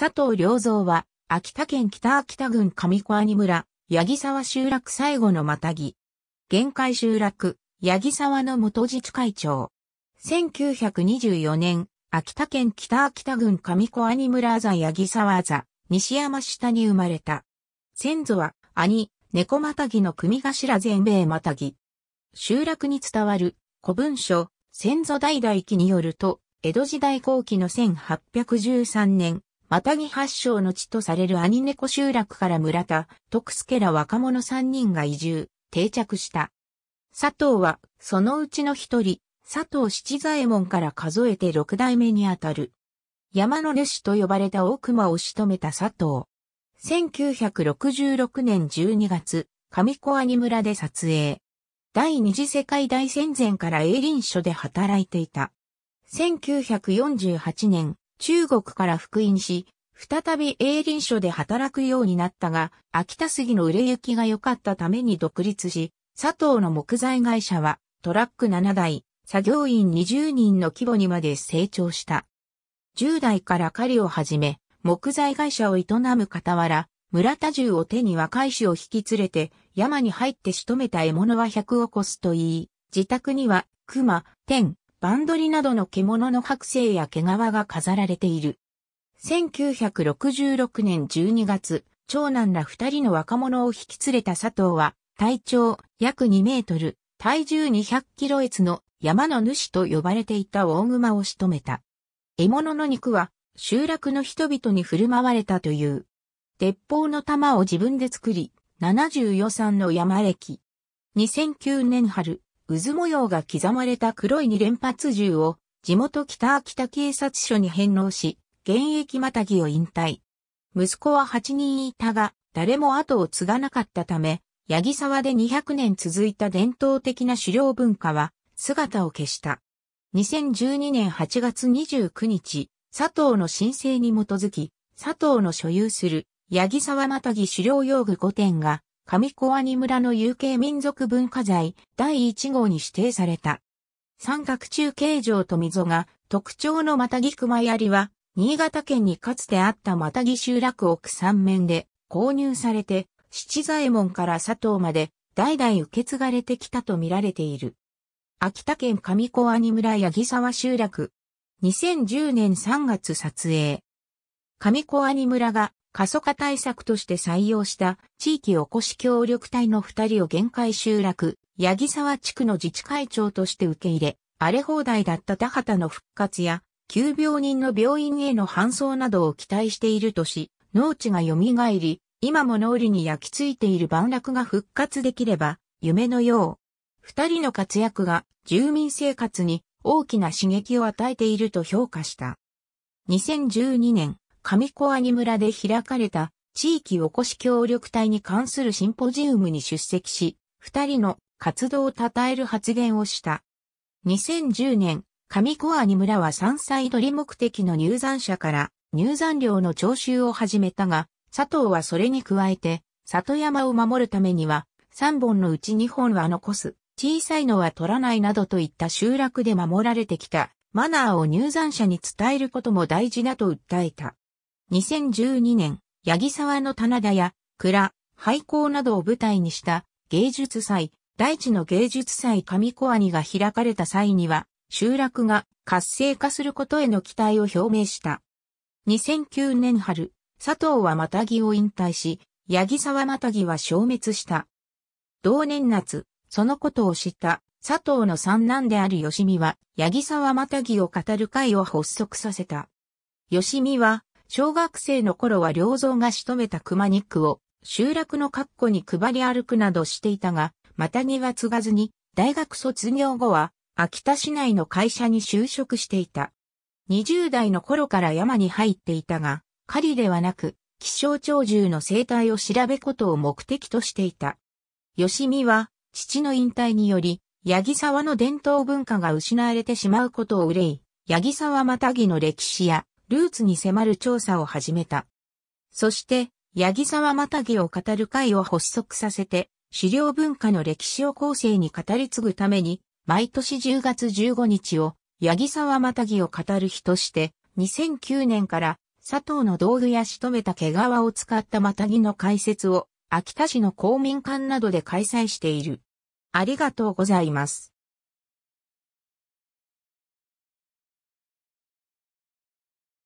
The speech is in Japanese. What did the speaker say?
佐藤良造は、秋田県北秋田郡上小谷村、八木沢集落最後のまたぎ。限界集落、八木沢の元自治会長。1924年、秋田県北秋田郡上小兄村座八木沢座、西山下に生まれた。先祖は、兄、猫またぎの組頭全米またぎ。集落に伝わる古文書、先祖代々記によると、江戸時代後期の1813年、マタギ発祥の地とされるアニネコ集落から村田、徳助ら若者三人が移住、定着した。佐藤は、そのうちの一人、佐藤七左衛門から数えて六代目にあたる。山の主と呼ばれた大熊を仕留めた佐藤。1966年12月、上小兄村で撮影。第二次世界大戦前から営林所で働いていた。1948年、中国から復員し、再び栄林所で働くようになったが、秋田杉の売れ行きが良かったために独立し、佐藤の木材会社はトラック7台、作業員20人の規模にまで成長した。10代から狩りを始め、木材会社を営む傍ら、村田銃を手に若い子を引き連れて、山に入って仕留めた獲物は100を越すと言い、自宅には、熊、天、バンドリなどの獣の剥製や毛皮が飾られている。1966年12月、長男ら二人の若者を引き連れた佐藤は、体長約2メートル、体重200キロ越の山の主と呼ばれていた大熊を仕留めた。獲物の肉は集落の人々に振る舞われたという。鉄砲の弾を自分で作り、74さの山歴。2009年春、渦模様が刻まれた黒い二連発銃を地元北秋田警察署に返納し、現役またぎを引退。息子は8人いたが、誰も後を継がなかったため、八木沢で200年続いた伝統的な狩猟文化は姿を消した。2012年8月29日、佐藤の申請に基づき、佐藤の所有する八木沢またぎ狩猟用具5点が上小阿仁村の有形民族文化財第1号に指定された。三角中形状と溝が特徴のまたぎ熊槍は、新潟県にかつてあったまたぎ集落奥三面で購入されて、七左衛門から佐藤まで代々受け継がれてきたと見られている。秋田県上小阿仁村八木沢集落。2010年3月撮影。上小阿村が過疎化対策として採用した地域おこし協力隊の二人を限界集落、八木沢地区の自治会長として受け入れ、荒れ放題だった田畑の復活や、急病人の病院への搬送などを期待しているとし、農地が蘇り、今も脳裏に焼き付いている万楽が復活できれば、夢のよう。二人の活躍が住民生活に大きな刺激を与えていると評価した。2012年、上小阿木村で開かれた地域おこし協力隊に関するシンポジウムに出席し、二人の活動を称える発言をした。2010年、上小阿木村は山菜取り目的の入山者から入山料の徴収を始めたが、佐藤はそれに加えて、里山を守るためには、三本のうち二本は残す、小さいのは取らないなどといった集落で守られてきたマナーを入山者に伝えることも大事だと訴えた。2012年、八木沢の棚田や蔵、廃校などを舞台にした芸術祭、大地の芸術祭上小兄が開かれた際には、集落が活性化することへの期待を表明した。2009年春、佐藤はマタギを引退し、八木沢マタギは消滅した。同年夏、そのことを知った佐藤の三男である吉見は、八木沢マタギを語る会を発足させた。吉見は、小学生の頃は良造が仕留めた熊肉を集落の括弧に配り歩くなどしていたが、またぎは継がずに、大学卒業後は、秋田市内の会社に就職していた。20代の頃から山に入っていたが、狩りではなく、気象鳥獣の生態を調べことを目的としていた。吉見は、父の引退により、八木沢の伝統文化が失われてしまうことを憂い、八木沢またぎの歴史やルーツに迫る調査を始めた。そして、八木沢またぎを語る会を発足させて、資料文化の歴史を後世に語り継ぐために、毎年10月15日を、八木沢またぎを語る日として、2009年から佐藤の道具や仕留めた毛皮を使ったまたぎの解説を、秋田市の公民館などで開催している。ありがとうございます。